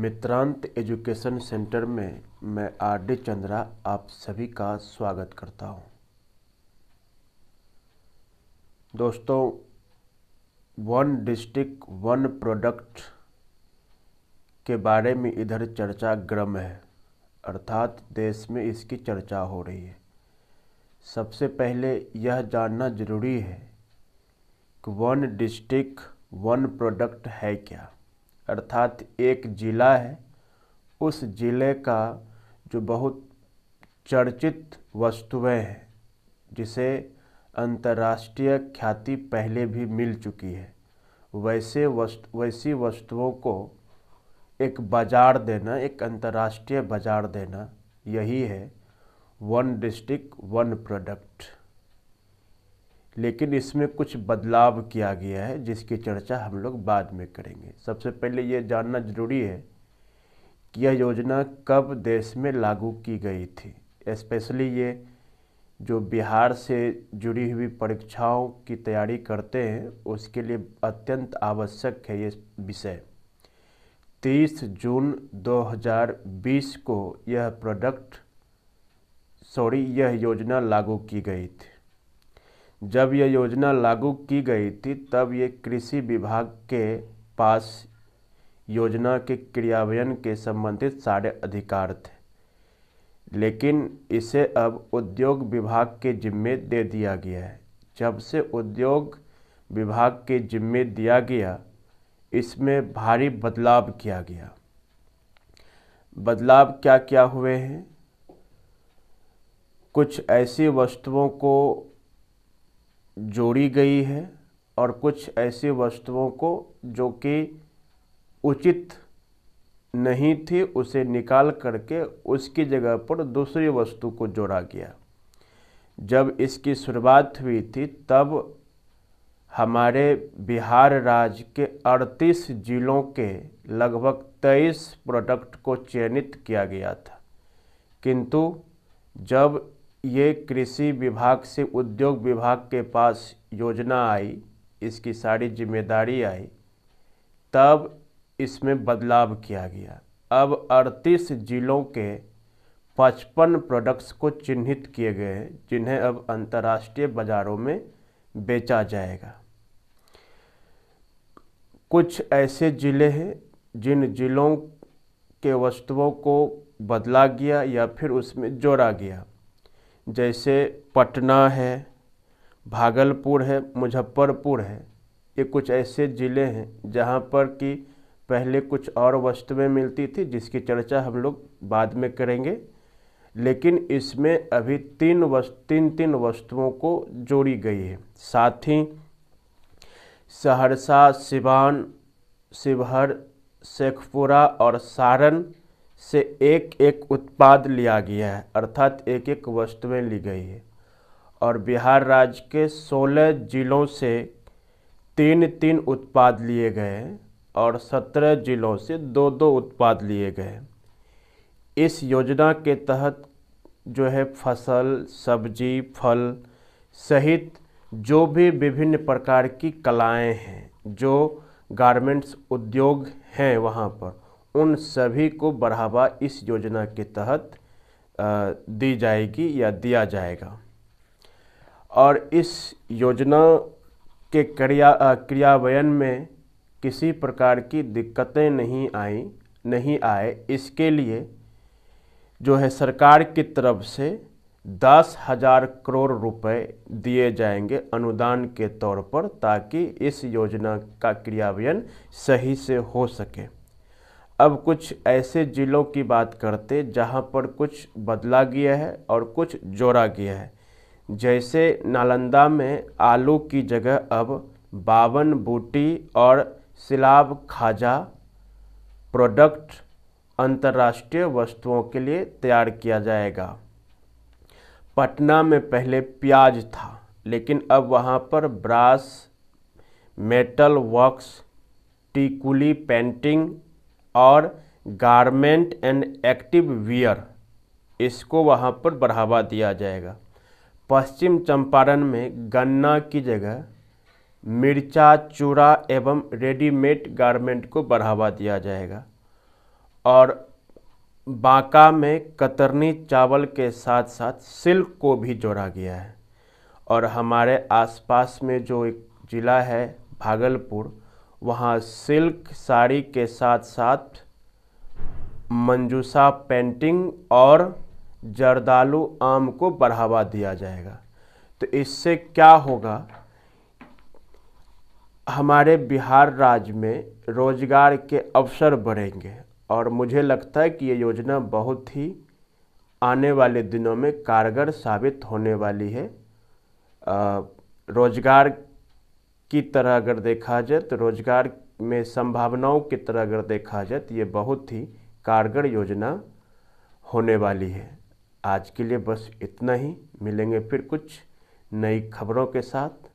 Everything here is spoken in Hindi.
मित्रांत एजुकेशन सेंटर में मैं आर डी चंद्रा आप सभी का स्वागत करता हूं। दोस्तों वन डिस्ट्रिक्ट वन प्रोडक्ट के बारे में इधर चर्चा गर्म है अर्थात देश में इसकी चर्चा हो रही है सबसे पहले यह जानना ज़रूरी है कि वन डिस्ट्रिक्ट वन प्रोडक्ट है क्या अर्थात एक ज़िला है उस ज़िले का जो बहुत चर्चित वस्तुएं हैं जिसे अंतर्राष्ट्रीय ख्याति पहले भी मिल चुकी है वैसे वस्तु वैसी वस्तुओं को एक बाज़ार देना एक अंतर्राष्ट्रीय बाज़ार देना यही है वन डिस्ट्रिक्ट वन प्रोडक्ट लेकिन इसमें कुछ बदलाव किया गया है जिसकी चर्चा हम लोग बाद में करेंगे सबसे पहले ये जानना जरूरी है कि यह योजना कब देश में लागू की गई थी स्पेशली ये जो बिहार से जुड़ी हुई परीक्षाओं की तैयारी करते हैं उसके लिए अत्यंत आवश्यक है ये विषय 30 जून 2020 को यह प्रोडक्ट सॉरी यह योजना लागू की गई थी जब यह योजना लागू की गई थी तब ये कृषि विभाग के पास योजना के क्रियान्वयन के संबंधित सारे अधिकार थे लेकिन इसे अब उद्योग विभाग के जिम्मे दे दिया गया है जब से उद्योग विभाग के जिम्मे दिया गया इसमें भारी बदलाव किया गया बदलाव क्या क्या हुए हैं कुछ ऐसी वस्तुओं को जोड़ी गई है और कुछ ऐसी वस्तुओं को जो कि उचित नहीं थी उसे निकाल करके उसकी जगह पर दूसरी वस्तु को जोड़ा गया जब इसकी शुरुआत हुई थी तब हमारे बिहार राज्य के 38 जिलों के लगभग 23 प्रोडक्ट को चयनित किया गया था किंतु जब ये कृषि विभाग से उद्योग विभाग के पास योजना आई इसकी सारी जिम्मेदारी आई तब इसमें बदलाव किया गया अब 38 जिलों के 55 प्रोडक्ट्स को चिन्हित किए गए हैं जिन्हें अब अंतर्राष्ट्रीय बाज़ारों में बेचा जाएगा कुछ ऐसे ज़िले हैं जिन ज़िलों के वस्तुओं को बदला गया या फिर उसमें जोड़ा गया जैसे पटना है भागलपुर है मुजफ्फरपुर है ये कुछ ऐसे ज़िले हैं जहाँ पर कि पहले कुछ और वस्तुएं मिलती थी जिसकी चर्चा हम लोग बाद में करेंगे लेकिन इसमें अभी तीन वस्तु तीन तीन वस्तुओं को जोड़ी गई है साथ ही सहरसा सिवान शिवहर शेखपुरा और सारण से एक एक उत्पाद लिया गया है अर्थात एक एक वस्तुएं ली गई है और बिहार राज्य के 16 जिलों से तीन तीन उत्पाद लिए गए और 17 जिलों से दो दो उत्पाद लिए गए इस योजना के तहत जो है फसल सब्जी फल सहित जो भी विभिन्न प्रकार की कलाएं हैं जो गारमेंट्स उद्योग हैं वहाँ पर उन सभी को बढ़ावा इस योजना के तहत दी जाएगी या दिया जाएगा और इस योजना के क्रिया क्रियान्वयन में किसी प्रकार की दिक्कतें नहीं आई नहीं आए इसके लिए जो है सरकार की तरफ से दस हज़ार करोड़ रुपए दिए जाएंगे अनुदान के तौर पर ताकि इस योजना का क्रियान्वयन सही से हो सके अब कुछ ऐसे ज़िलों की बात करते जहाँ पर कुछ बदला गया है और कुछ जोड़ा गया है जैसे नालंदा में आलू की जगह अब बावन बूटी और सिलाब खाजा प्रोडक्ट अंतर्राष्ट्रीय वस्तुओं के लिए तैयार किया जाएगा पटना में पहले प्याज था लेकिन अब वहाँ पर brass metal works Tikuli painting और गारमेंट एंड एक्टिव वियर इसको वहाँ पर बढ़ावा दिया जाएगा पश्चिम चंपारण में गन्ना की जगह मिर्चा चूड़ा एवं रेडीमेड गारमेंट को बढ़ावा दिया जाएगा और बांका में कतरनी चावल के साथ साथ सिल्क को भी जोड़ा गया है और हमारे आसपास में जो एक ज़िला है भागलपुर वहाँ सिल्क साड़ी के साथ साथ मंजूसा पेंटिंग और जरदालू आम को बढ़ावा दिया जाएगा तो इससे क्या होगा हमारे बिहार राज्य में रोजगार के अवसर बढ़ेंगे और मुझे लगता है कि ये योजना बहुत ही आने वाले दिनों में कारगर साबित होने वाली है रोजगार की तरह अगर देखा जाए तो रोजगार में संभावनाओं की तरह अगर देखा जाए तो ये बहुत ही कारगर योजना होने वाली है आज के लिए बस इतना ही मिलेंगे फिर कुछ नई खबरों के साथ